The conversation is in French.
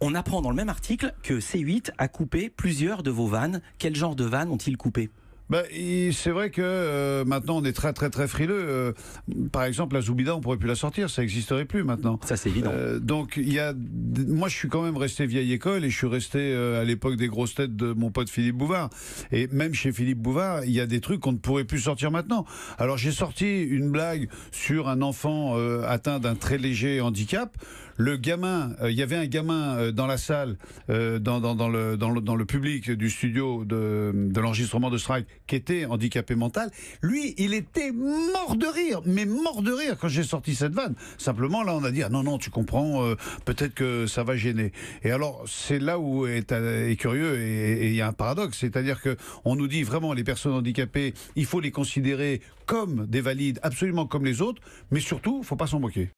On apprend dans le même article que C8 a coupé plusieurs de vos vannes. Quel genre de vannes ont-ils coupé ben, c'est vrai que euh, maintenant on est très très très frileux. Euh, par exemple, la Zoubida, on pourrait plus la sortir, ça n'existerait plus maintenant. Ça c'est évident. Euh, donc il y a, moi je suis quand même resté vieille école et je suis resté à l'époque des grosses têtes de mon pote Philippe Bouvard. Et même chez Philippe Bouvard, il y a des trucs qu'on ne pourrait plus sortir maintenant. Alors j'ai sorti une blague sur un enfant atteint d'un très léger handicap. Le gamin, euh, il y avait un gamin euh, dans la salle, euh, dans, dans, le, dans, dans, le, public du studio de, l'enregistrement de Strike, qui était handicapé mental. Lui, il était mort de rire, mais mort de rire quand j'ai sorti cette vanne. Simplement, là, on a dit ah non, non, tu comprends, peut-être que ça va gêner. Et alors, c'est là où est, est curieux et il y a un paradoxe. C'est-à-dire que on nous dit vraiment les personnes handicapées, il faut les considérer comme des valides, absolument comme les autres, mais surtout, faut pas s'en moquer.